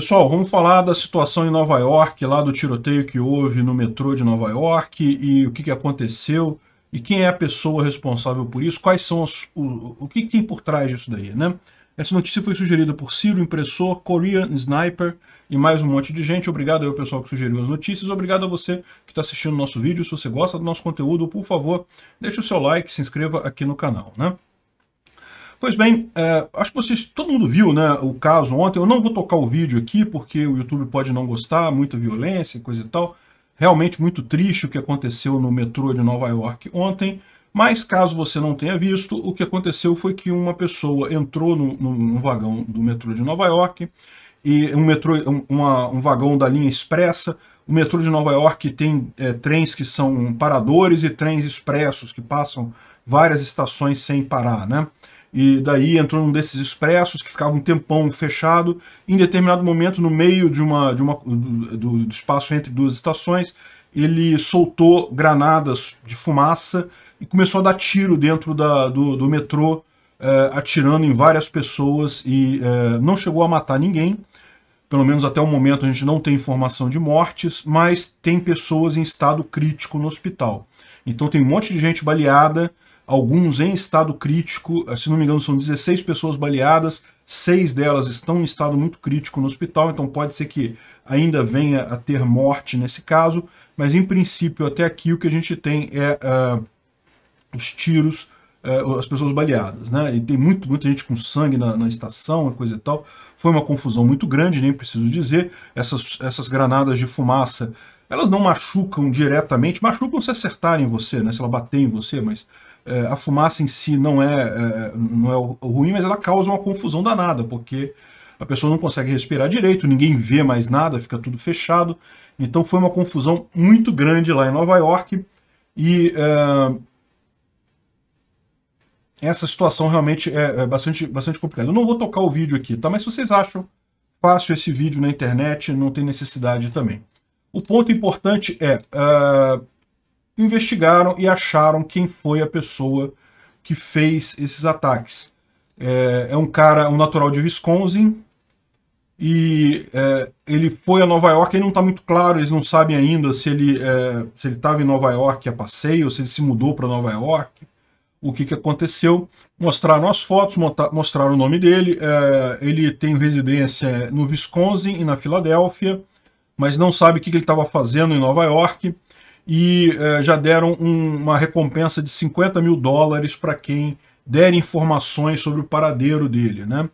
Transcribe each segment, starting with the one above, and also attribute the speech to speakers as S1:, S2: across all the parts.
S1: Pessoal, vamos falar da situação em Nova York, lá do tiroteio que houve no metrô de Nova York e o que, que aconteceu e quem é a pessoa responsável por isso, quais são os, o, o que, que tem por trás disso daí, né? Essa notícia foi sugerida por Ciro Impressor, Korean Sniper e mais um monte de gente. Obrigado ao pessoal que sugeriu as notícias. Obrigado a você que está assistindo o nosso vídeo. Se você gosta do nosso conteúdo, por favor, deixe o seu like, se inscreva aqui no canal, né? Pois bem, é, acho que vocês, todo mundo viu né, o caso ontem. Eu não vou tocar o vídeo aqui, porque o YouTube pode não gostar, muita violência, coisa e tal. Realmente muito triste o que aconteceu no metrô de Nova York ontem. Mas caso você não tenha visto, o que aconteceu foi que uma pessoa entrou no, no, no vagão do metrô de Nova York, e um, metrô, um, uma, um vagão da linha expressa. O metrô de Nova York tem é, trens que são paradores e trens expressos, que passam várias estações sem parar, né? e daí entrou num desses expressos que ficava um tempão fechado. Em determinado momento, no meio de uma, de uma, do, do espaço entre duas estações, ele soltou granadas de fumaça e começou a dar tiro dentro da, do, do metrô, eh, atirando em várias pessoas e eh, não chegou a matar ninguém. Pelo menos até o momento a gente não tem informação de mortes, mas tem pessoas em estado crítico no hospital. Então tem um monte de gente baleada, alguns em estado crítico, eh, se não me engano são 16 pessoas baleadas, seis delas estão em estado muito crítico no hospital, então pode ser que ainda venha a ter morte nesse caso, mas em princípio até aqui o que a gente tem é uh, os tiros, uh, as pessoas baleadas, né? E tem muito, muita gente com sangue na, na estação, coisa e tal. Foi uma confusão muito grande, nem preciso dizer. Essas, essas granadas de fumaça, elas não machucam diretamente, machucam se acertarem em você, né? Se ela bater em você, mas é, a fumaça em si não é, é, não é ruim, mas ela causa uma confusão danada, porque a pessoa não consegue respirar direito, ninguém vê mais nada, fica tudo fechado. Então foi uma confusão muito grande lá em Nova York. E é, essa situação realmente é, é, bastante, bastante complicada. Eu não vou tocar o vídeo aqui, tá? Mas se vocês acham fácil esse vídeo na internet, não tem necessidade também. O ponto importante é... Uh, investigaram e acharam quem foi a pessoa que fez esses ataques. É, é um cara, um natural de Wisconsin, e é, ele foi a Nova York, e não está muito claro, eles não sabem ainda se ele é, se ele estava em Nova York a passeio, se ele se mudou para Nova York, o que, que aconteceu. Mostraram as fotos, mostraram o nome dele, é, ele tem residência no Wisconsin e na Filadélfia, mas não sabe o que, que ele estava fazendo em Nova York e eh, já deram um, uma recompensa de 50 mil dólares para quem der informações sobre o paradeiro dele. Né?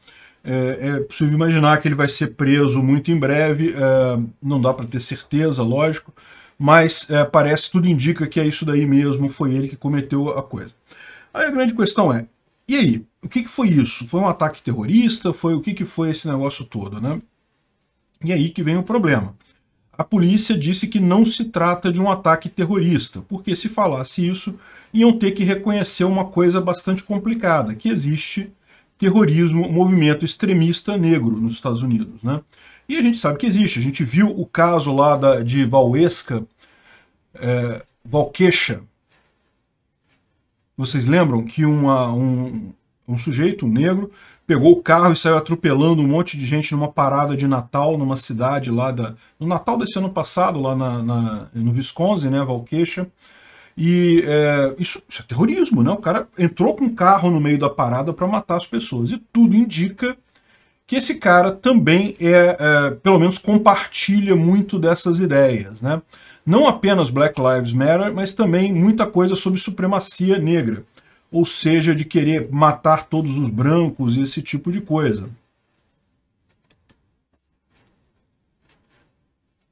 S1: É, é, possível imaginar que ele vai ser preso muito em breve, é, não dá para ter certeza, lógico, mas é, parece, tudo indica que é isso daí mesmo, foi ele que cometeu a coisa. Aí a grande questão é, e aí, o que, que foi isso? Foi um ataque terrorista? Foi o que, que foi esse negócio todo, né? E aí que vem o problema a polícia disse que não se trata de um ataque terrorista, porque se falasse isso, iam ter que reconhecer uma coisa bastante complicada, que existe terrorismo, movimento extremista negro nos Estados Unidos. Né? E a gente sabe que existe, a gente viu o caso lá da, de Valesca, é, Vocês lembram que uma, um, um sujeito, um negro, pegou o carro e saiu atropelando um monte de gente numa parada de Natal, numa cidade lá da... No Natal desse ano passado, lá na, na no Wisconsin, né, Valqueixa. E é, isso, isso, é terrorismo, né? O cara entrou com um carro no meio da parada para matar as pessoas. E tudo indica que esse cara também é, é, pelo menos compartilha muito dessas ideias, né? Não apenas Black Lives Matter, mas também muita coisa sobre supremacia negra ou seja, de querer matar todos os brancos e esse tipo de coisa.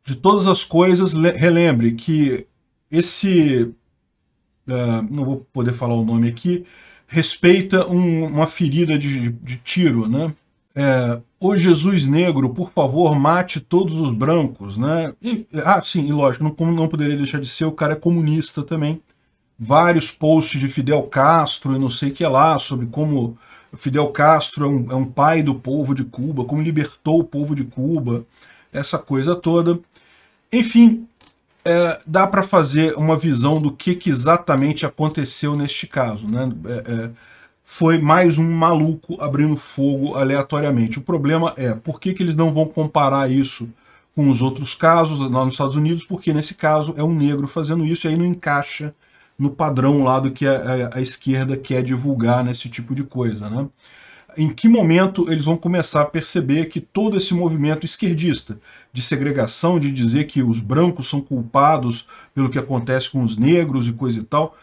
S1: De todas as coisas, relembre que esse, uh, não vou poder falar o nome aqui, respeita um, uma ferida de, de, tiro, né? É, o Jesus negro, por favor, mate todos os brancos, né? E, ah, sim, e lógico, não, não poderia deixar de ser, o cara é comunista também vários posts de Fidel Castro e não sei o que lá, sobre como Fidel Castro é um, é um pai do povo de Cuba, como libertou o povo de Cuba, essa coisa toda. Enfim, é, dá para fazer uma visão do que, que, exatamente aconteceu neste caso. Né? É, é, foi mais um maluco abrindo fogo aleatoriamente. O problema é por que, que eles não vão comparar isso com os outros casos lá nos Estados Unidos, porque nesse caso é um negro fazendo isso e aí não encaixa no padrão lá do que a, a, a esquerda quer divulgar nesse tipo de coisa. Né? Em que momento eles vão começar a perceber que todo esse movimento esquerdista de segregação, de dizer que os brancos são culpados pelo que acontece com os negros e coisa e tal,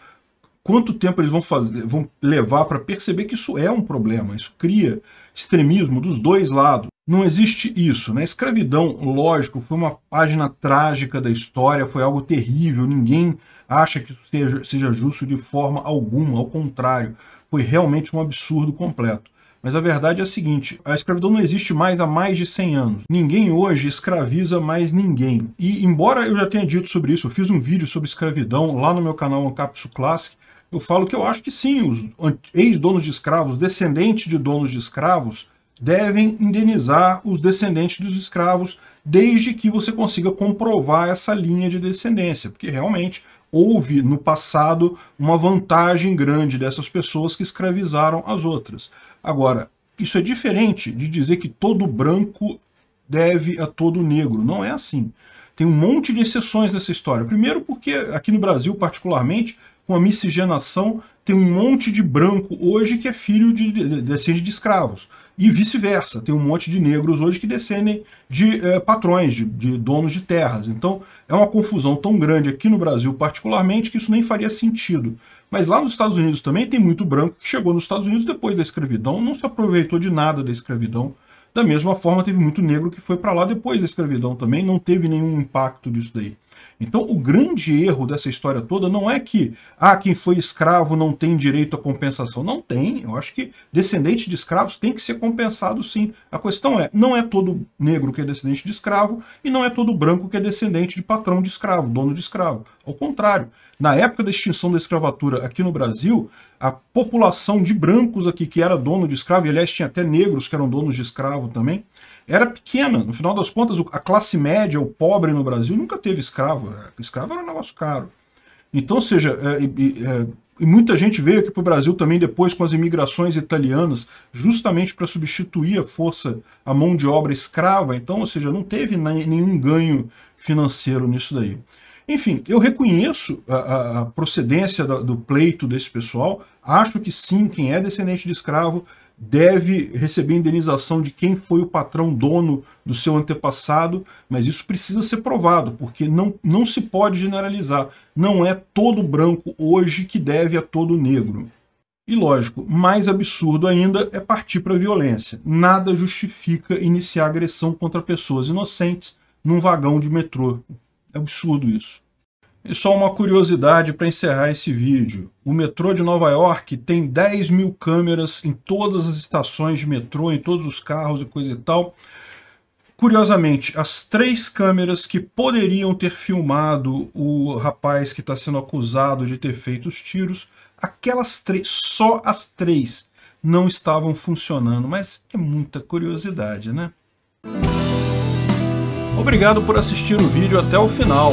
S1: quanto tempo eles vão, fazer, vão levar para perceber que isso é um problema, isso cria extremismo dos dois lados. Não existe isso. A né? escravidão, lógico, foi uma página trágica da história, foi algo terrível, ninguém acha que seja, seja justo de forma alguma, ao contrário, foi realmente um absurdo completo. Mas a verdade é a seguinte, a escravidão não existe mais há mais de 100 anos. Ninguém hoje escraviza mais ninguém. E embora eu já tenha dito sobre isso, eu fiz um vídeo sobre escravidão lá no meu canal Ancapsu Classic, eu falo que eu acho que sim, os ex-donos de escravos, descendentes de donos de escravos, devem indenizar os descendentes dos escravos, desde que você consiga comprovar essa linha de descendência, porque realmente houve no passado uma vantagem grande dessas pessoas que escravizaram as outras. Agora, isso é diferente de dizer que todo branco deve a todo negro. Não é assim. Tem um monte de exceções nessa história. Primeiro porque aqui no Brasil, particularmente, com a miscigenação, tem um monte de branco hoje que é filho de, descende de escravos. E vice-versa, tem um monte de negros hoje que descendem de é, patrões, de, de donos de terras. Então, é uma confusão tão grande aqui no Brasil, particularmente, que isso nem faria sentido. Mas lá nos Estados Unidos também tem muito branco que chegou nos Estados Unidos depois da escravidão, não se aproveitou de nada da escravidão. Da mesma forma, teve muito negro que foi para lá depois da escravidão também, não teve nenhum impacto disso daí. Então, o grande erro dessa história toda não é que ah, quem foi escravo não tem direito à compensação. Não tem. Eu acho que descendente de escravos tem que ser compensado sim. A questão é, não é todo negro que é descendente de escravo e não é todo branco que é descendente de patrão de escravo, dono de escravo. Ao contrário, na época da extinção da escravatura aqui no Brasil, a população de brancos aqui que era dono de escravo, e aliás tinha até negros que eram donos de escravo também, era pequena. No final das contas, a classe média, o pobre no Brasil, nunca teve escravo. Escravo era um negócio caro. Então, ou seja, é, é, e muita gente veio aqui para o Brasil também depois com as imigrações italianas, justamente para substituir a força, a mão de obra escrava. Então, ou seja, não teve nenhum ganho financeiro nisso daí. Enfim, eu reconheço a, a procedência do, do pleito desse pessoal, acho que sim, quem é descendente de escravo deve receber indenização de quem foi o patrão dono do seu antepassado, mas isso precisa ser provado, porque não, não se pode generalizar. Não é todo branco hoje que deve a todo negro. E lógico, mais absurdo ainda é partir para a violência. Nada justifica iniciar agressão contra pessoas inocentes num vagão de metrô. É absurdo isso. E só uma curiosidade para encerrar esse vídeo. O metrô de Nova York tem 10 mil câmeras em todas as estações de metrô, em todos os carros e coisa e tal. Curiosamente, as três câmeras que poderiam ter filmado o rapaz que está sendo acusado de ter feito os tiros, aquelas três, só as três, não estavam funcionando. Mas é muita curiosidade, né? Obrigado por assistir o vídeo até o final.